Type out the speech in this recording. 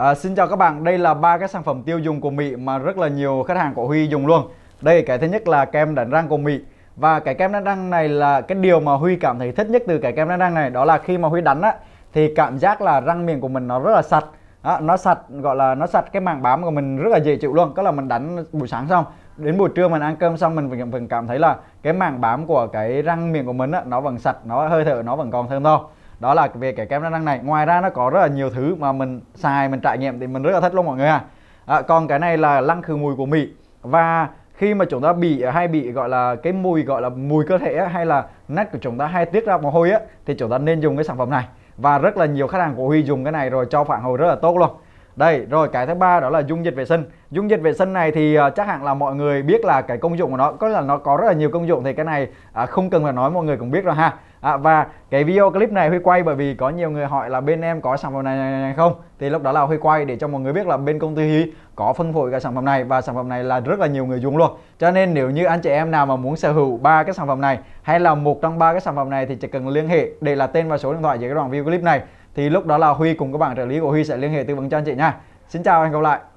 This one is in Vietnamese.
À, xin chào các bạn, đây là ba cái sản phẩm tiêu dùng của Mỹ mà rất là nhiều khách hàng của Huy dùng luôn. Đây cái thứ nhất là kem đánh răng của Mỹ và cái kem đánh răng này là cái điều mà Huy cảm thấy thích nhất từ cái kem đánh răng này đó là khi mà Huy đánh á thì cảm giác là răng miệng của mình nó rất là sạch. Đó, nó sạch gọi là nó sạch cái màng bám của mình rất là dễ chịu luôn, tức là mình đánh buổi sáng xong đến buổi trưa mình ăn cơm xong mình vẫn cảm thấy là cái màng bám của cái răng miệng của mình á, nó vẫn sạch, nó hơi thở nó vẫn còn thơm thôi đó là về cái kem đánh răng này ngoài ra nó có rất là nhiều thứ mà mình xài mình trải nghiệm thì mình rất là thích luôn mọi người ha à, còn cái này là lăng khử mùi của mỹ và khi mà chúng ta bị hay bị gọi là cái mùi gọi là mùi cơ thể hay là nách của chúng ta hay tiết ra mồ hôi á thì chúng ta nên dùng cái sản phẩm này và rất là nhiều khách hàng của Huy dùng cái này rồi cho phản hồi rất là tốt luôn đây rồi cái thứ ba đó là dung dịch vệ sinh dung dịch vệ sinh này thì à, chắc hẳn là mọi người biết là cái công dụng của nó có là nó có rất là nhiều công dụng thì cái này à, không cần phải nói mọi người cũng biết rồi ha à, và cái video clip này huy quay bởi vì có nhiều người hỏi là bên em có sản phẩm này, này, này không thì lúc đó là huy quay để cho mọi người biết là bên công ty huy có phân phối cái sản phẩm này và sản phẩm này là rất là nhiều người dùng luôn cho nên nếu như anh chị em nào mà muốn sở hữu ba cái sản phẩm này hay là một trong ba cái sản phẩm này thì chỉ cần liên hệ để là tên và số điện thoại dưới cái đoạn video clip này thì lúc đó là huy cùng các bạn trợ lý của huy sẽ liên hệ tư vấn cho anh chị nha xin chào và hẹn gặp lại